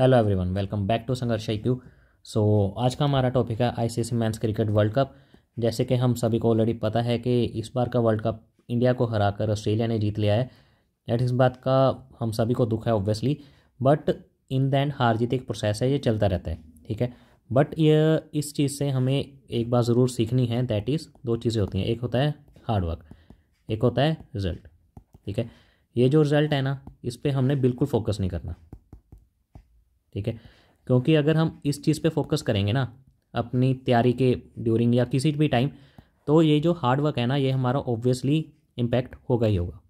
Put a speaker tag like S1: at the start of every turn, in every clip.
S1: Hello everyone welcome back to Sangharsh I Q so आज का हमारा टॉपिक है ICC men's cricket world cup जैसे कि हम सभी को ऑलरेडी पता है कि इस बार का वर्ल्ड कप इंडिया को हराकर ऑस्ट्रेलिया ने जीत लिया है एट इस बात का हम सभी को दुख है obviously but in the end हार जीत एक प्रोसेस है ये चलता रहता है ठीक है बट ये इस चीज़ से हमें एक बात ज़रूर सीखनी है दैट इज़ दो चीज़ें होती हैं एक होता है हार्डवर्क एक होता है रिजल्ट ठीक है ये जो रिज़ल्ट है ना इस पर हमने बिल्कुल फोकस नहीं करना ठीक है क्योंकि अगर हम इस चीज़ पे फोकस करेंगे ना अपनी तैयारी के ड्यूरिंग या किसी भी टाइम तो ये जो हार्ड वर्क है ना ये हमारा ऑब्वियसली इम्पैक्ट होगा ही होगा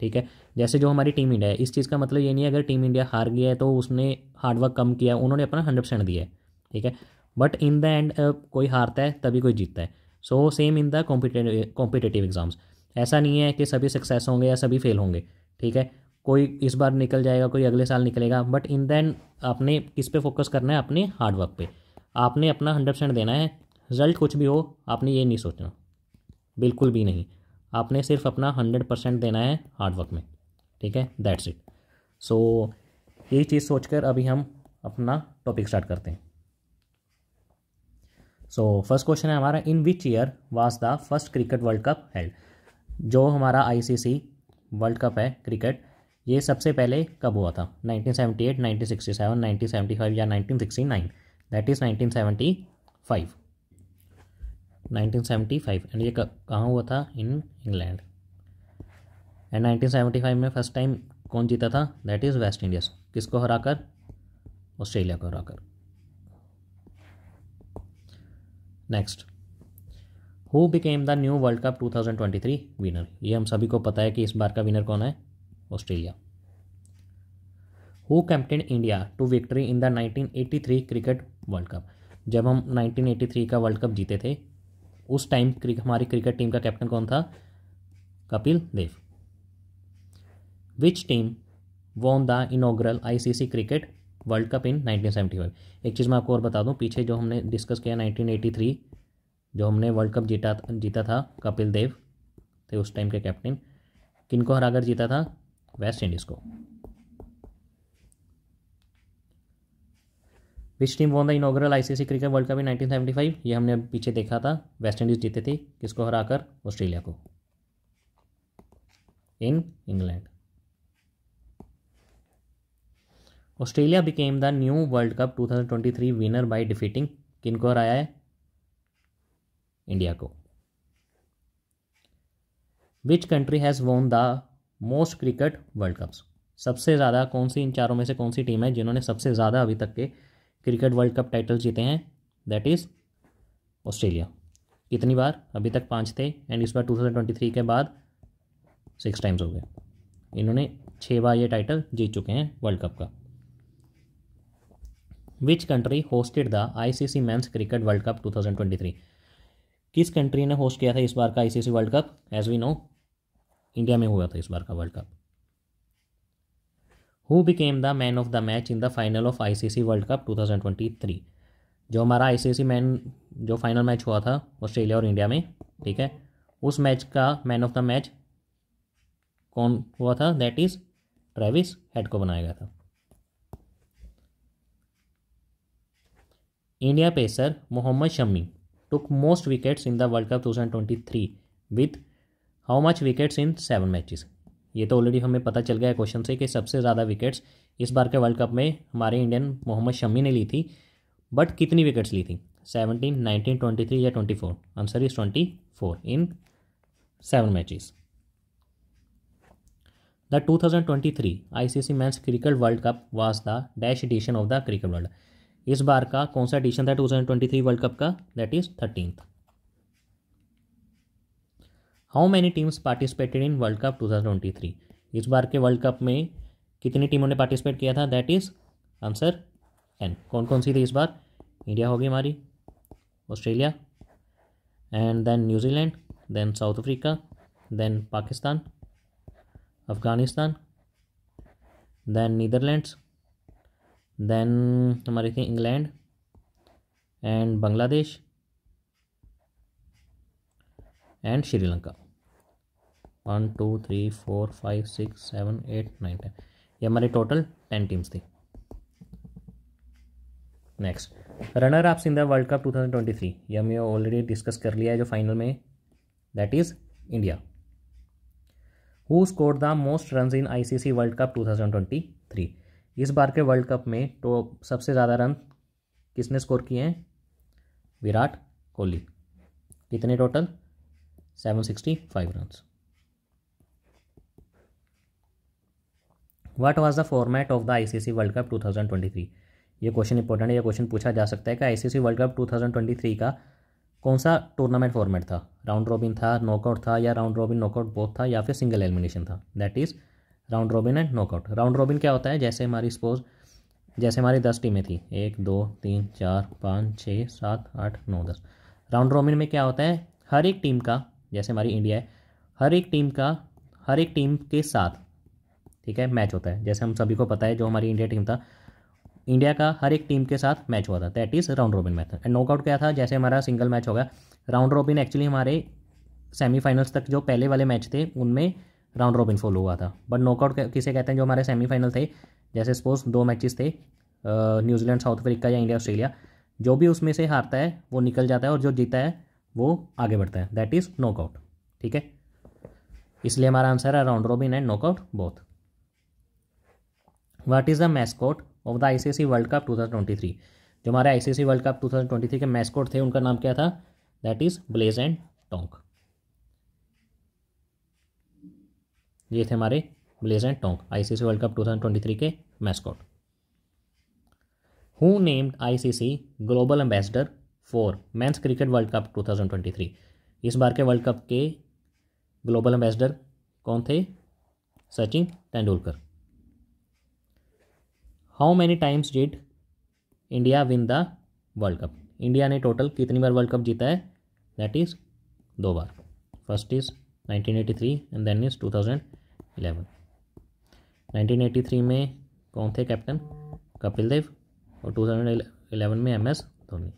S1: ठीक है जैसे जो हमारी टीम इंडिया है इस चीज़ का मतलब ये नहीं है अगर टीम इंडिया हार गया है तो उसने हार्डवर्क कम किया उन्होंने अपना हंड्रेड परसेंट दिया है ठीक है बट इन द एंड कोई हारता है तभी कोई जीतता है so same in the competitive exams ऐसा नहीं है कि सभी सक्सेस होंगे या सभी फेल होंगे ठीक है कोई इस बार निकल जाएगा कोई अगले साल निकलेगा बट इन दैन आपने किस पे फोकस करना है अपने हार्डवर्क पे आपने अपना हंड्रेड परसेंट देना है रिजल्ट कुछ भी हो आपने ये नहीं सोचना बिल्कुल भी नहीं आपने सिर्फ अपना हंड्रेड परसेंट देना है हार्डवर्क में ठीक है दैट्स इट सो यही चीज़ सोचकर अभी हम अपना टॉपिक स्टार्ट करते हैं सो फर्स्ट क्वेश्चन है हमारा in which year was the first cricket world cup held जो हमारा आईसीसी वर्ल्ड कप है क्रिकेट ये सबसे पहले कब हुआ था 1978, 1967, 1975 या 1969 दैट इज़ 1975 1975 एंड ये कहाँ हुआ था इन इंग्लैंड एंड 1975 में फर्स्ट टाइम कौन जीता था दैट इज़ वेस्ट इंडीज़ किसको हराकर ऑस्ट्रेलिया को हराकर next who became the new world cup 2023 winner ये हम सभी को पता है कि इस बार का विनर कौन है Australia who captain India to victory in the 1983 cricket world cup जब हम 1983 का वर्ल्ड कप जीते थे उस टाइम हमारी क्रिकेट टीम का कैप्टन कौन था Kapil Dev which team won the inaugural ICC cricket world cup in 1975 एक चीज़ मैं आपको और बता दूं पीछे जो हमने डिस्कस किया 1983 जो हमने वर्ल्ड कप जीता जीता था कपिल देव थे उस टाइम के कैप्टन किनको हराकर जीता था वेस्ट इंडीज़ को which team won the inaugural ICC cricket world cup in 1975 ये हमने पीछे देखा था वेस्ट इंडीज़ जीते थे किसको हराकर ऑस्ट्रेलिया को in England Australia became the new world cup 2023 winner by defeating किनको हराया है इंडिया को which country has won the most cricket world cups सबसे ज़्यादा कौन सी इन चारों में से कौन सी टीम है जिन्होंने सबसे ज़्यादा अभी तक के क्रिकेट वर्ल्ड कप टाइटल्स जीते हैं दैट इज़ ऑस्ट्रेलिया कितनी बार अभी तक पाँच थे एंड इस बार टू के बाद सिक्स टाइम्स हो गए इन्होंने छः बार ये टाइटल जीत चुके हैं वर्ल्ड कप का which country hosted the ICC men's cricket world cup 2023 किस कंट्री ने होस्ट किया था इस बार का ICC world cup as we know India में हुआ था इस बार का world cup who became the man of the match in the final of ICC world cup 2023 जो हमारा आईसीसी मैन जो फाइनल मैच हुआ था ऑस्ट्रेलिया और इंडिया में ठीक है उस मैच का मैन ऑफ द मैच कौन हुआ था दैट इज़ ट्रेविस हेड को बनाया गया था India pacer Mohammed Shami took most wickets in the world cup 2023 with how much wickets in seven matches ये तो ऑलरेडी हमें पता चल गया है क्वेश्चन से कि सबसे ज़्यादा विकेट्स इस बार के वर्ल्ड कप में हमारे इंडियन मोहम्मद शमी ने ली थी बट कितनी विकेट्स ली थी सेवनटीन नाइनटीन ट्वेंटी थ्री या twenty four answer is twenty four in seven matches the two thousand twenty three I C C men's cricket world cup was the dash edition of the cricket world इस बार का कौन सा edition था two thousand twenty three world cup का that is thirteen how many teams participated in world cup three इस बार के वर्ल्ड कप में कितनी टीमों ने पार्टिसिपेट किया था दैट इज़ आंसर एन कौन कौन सी थी इस बार इंडिया होगी हमारी Australia and then New Zealand then South Africa then Pakistan Afghanistan then Netherlands then हमारी थी England and Bangladesh and Sri Lanka one two three four five six seven eight nine ten ये हमारी टोटल टेन टीम्स थी next runner up in world cup 2023 ये हमने already discuss कर लिया है जो फाइनल में that is India who score the most run in ICC world cup 2023 इस बार के वर्ल्ड कप में तो सबसे ज़्यादा रन किसने स्कोर किए हैं विराट कोहली कितने total 765 runs. What was the format of the C world cup 2023 ये क्वेश्चन इंपॉर्टेंट है ये क्वेश्चन पूछा जा सकता है कि सी वर्ल्ड कप 2023 का कौन सा टूर्नामेंट फॉर्मेट था राउंड रॉबिन था नॉकआउट था या राउंड रॉबिन नॉकआउट बोथ था या फिर सिंगल एलिमिनेशन था that is round robin and knockout round robin क्या होता है जैसे हमारी सपोज जैसे हमारी दस टीमें थी एक दो तीन चार पाँच छः सात आठ नौ दस राउंड रॉबिन में क्या होता है हर एक टीम का जैसे हमारी इंडिया है हर एक टीम का हर एक टीम के साथ ठीक है मैच होता है जैसे हम सभी को पता है जो हमारी इंडिया टीम था इंडिया का हर एक टीम के साथ मैच हुआ था that is round robin math and knockout क्या था जैसे हमारा सिंगल मैच होगा राउंड रॉबिन एक्चुअली हमारे सेमीफाइनल्स तक जो पहले वाले मैच थे उनमें राउंड रॉबिन फॉलो हुआ था बट नॉकआउट किसे कहते हैं जो हमारे सेमीफाइनल थे जैसे सपोज दो मैचेस थे न्यूजीलैंड साउथ अफ्रीका या इंडिया ऑस्ट्रेलिया जो भी उसमें से हारता है वो निकल जाता है और जो जीता है वो आगे बढ़ता है दैट इज़ नॉकआउट ठीक है इसलिए हमारा आंसर है round robin and knockout both what is the mascot of the ICC world cup 2023 जो हमारे आईसीसी वर्ल्ड कप 2023 के मैस्कॉट थे उनका नाम क्या था that is Blaze and Tonk ये थे हमारे Blaze and Tonk ICC world cup 2023 के mascot who named ICC global ambassador for men's cricket world cup 2023 इस बार के वर्ल्ड कप के ग्लोबल एम्बेसडर कौन थे Sachin Tendulkar how many times did India win the world cup India ने total कितनी बार वर्ल्ड कप जीता है दैट इज़ दो बार first is 1983 and then is eighty three में कौन थे कैप्टन कपिल देव और 2011 में M S Dhoni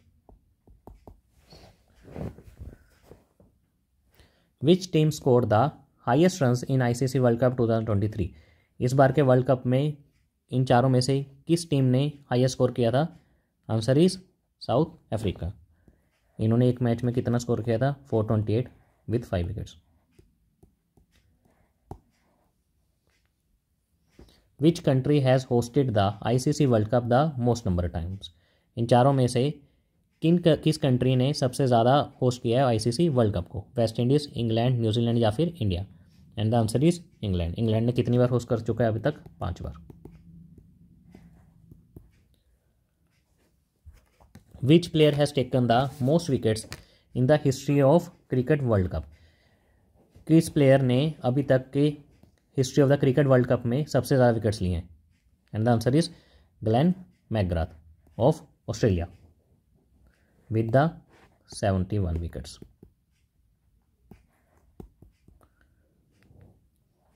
S1: which team score the highest run in ICC world cup three इस बार के वर्ल्ड कप में इन चारों में से किस टीम ने हाइएस्ट स्कोर किया था आंसर इज साउथ अफ्रीका इन्होंने एक मैच में कितना स्कोर किया था four twenty eight with five wickets which country has hosted the ICC world cup the most number times in चारों में से किन किस कंट्री ने सबसे ज़्यादा होस्ट किया है आईसीसी वर्ल्ड कप को वेस्ट इंडीज़ इंग्लैंड न्यूजीलैंड या फिर India and the answer is England England ने कितनी बार होस्ट कर चुका है अभी तक पाँच बार which player has taken the most wickets in the history of cricket world cup किस प्लेयर ने अभी तक के history of the cricket world cup में सबसे ज़्यादा विकेट्स लिए हैं and the answer is Glenn McGrath of Australia with the 71 wickets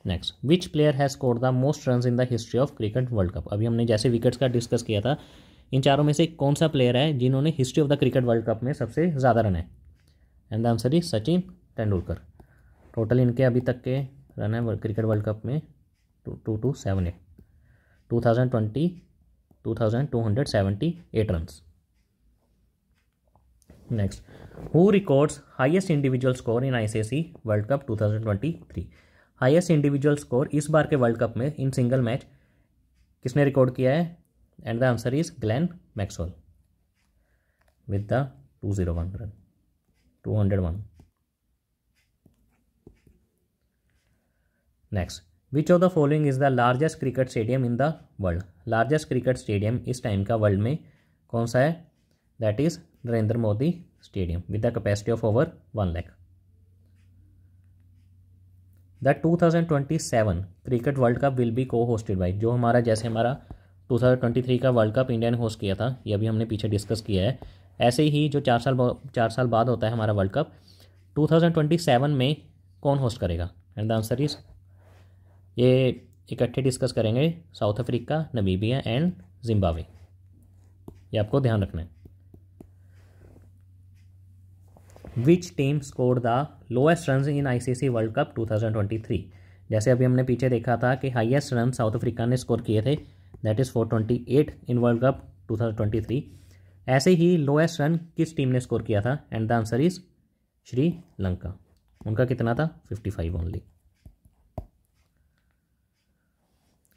S1: next which player has score the most run in the history of cricket world cup अभी हमने जैसे wickets का discuss किया था इन चारों में से कौन सा प्लेयर है जिन्होंने history of the cricket world cup में सबसे ज़्यादा रन है and the answer is Sachin Tendulkar total इनके अभी तक के रन है क्रिकेट वर्ल्ड कप में two two two seven eight two thousand twenty two thousand two hundred seventy eight runs next who records highest individual score in ICC world cup 2023 highest individual score इस बार के world cup में in single match किसने record किया है and the answer is Glenn Maxwell with the two zero one run two hundred one next which of the following is the largest cricket stadium in the world largest cricket stadium इस time का world में कौन सा है that is Narendra Modi Stadium with a capacity of over 1 lakh. The 2027 cricket world cup will be co hosted by जो हमारा जैसे हमारा 2023 का वर्ल्ड कप इंडिया ने होस्ट किया था ये भी हमने पीछे डिस्कस किया है ऐसे ही जो चार साल चार साल बाद होता है हमारा वर्ल्ड कप 2027 में कौन होस्ट करेगा एंड द आंसर इज ये इकट्ठे डिस्कस करेंगे South Africa Namibia and Zimbabwe ये आपको ध्यान रखना है which team score the lowest run in ICC world cup 2023 जैसे अभी हमने पीछे देखा था कि हाईएस्ट रन साउथ अफ्रीका ने स्कोर किए थे that is 428 in world cup 2023 ऐसे ही लोएस्ट रन किस टीम ने स्कोर किया था and the answer is Sri Lanka उनका कितना था 55 only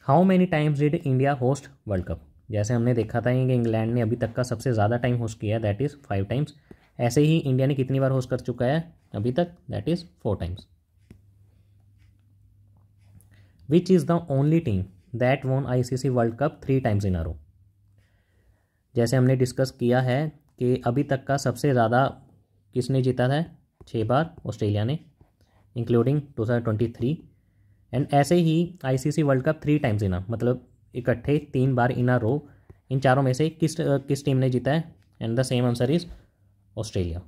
S1: how many times did India host world cup जैसे हमने देखा था कि इंग्लैंड ने अभी तक का सबसे ज़्यादा टाइम होस्ट किया दैट इज़ फाइव टाइम्स ऐसे ही इंडिया ने कितनी बार होस्ट कर चुका है अभी तक that is four times which is the only team that won ICC world cup three times in a row जैसे हमने डिस्कस किया है कि अभी तक का सबसे ज़्यादा किसने जीता था छः बार ऑस्ट्रेलिया ने including two thousand twenty three and ऐसे ही ICC world cup three times in a मतलब इकट्ठे तीन बार इना रो इन चारों में से किस किस टीम ने जीता है and the same answer is Australia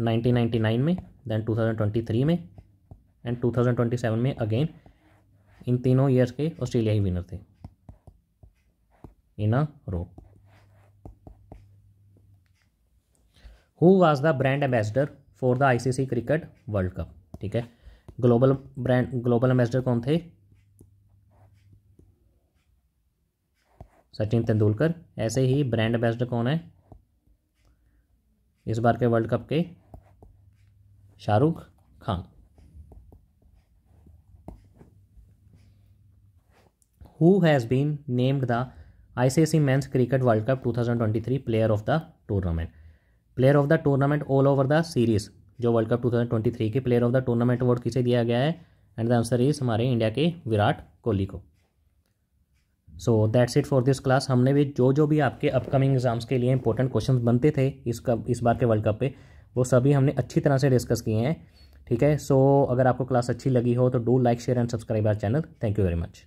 S1: 1999 में दैन 2023 में एंड 2027 में अगेन इन तीनों ईयर्स के ऑस्ट्रेलिया ही विनर थे in a row who was the brand ambassador for the ICC cricket world cup ठीक है ग्लोबल ब्रांड ग्लोबल एम्बेसडर कौन थे सचिन तेंदुलकर ऐसे ही ब्रांड एम्बेसडर कौन है इस बार के वर्ल्ड कप के Shahrukh Khan who has been named the ICC men's cricket world cup 2023 player of the tournament player of the tournament all over the series जो वर्ल्ड कप 2023 के player of the tournament award किसे दिया गया है and the answer is हमारे India के विराट कोहली को so that's it for this class हमने भी जो जो भी आपके अपकमिंग एग्जाम्स के लिए इंपॉर्टेंट क्वेश्चन बनते थे इस कप इस बार के वर्ल्ड कप पे वो सभी हमने अच्छी तरह से डिस्कस किए हैं ठीक है सो so, अगर आपको क्लास अच्छी लगी हो तो do like share and subscribe our channel thank you very much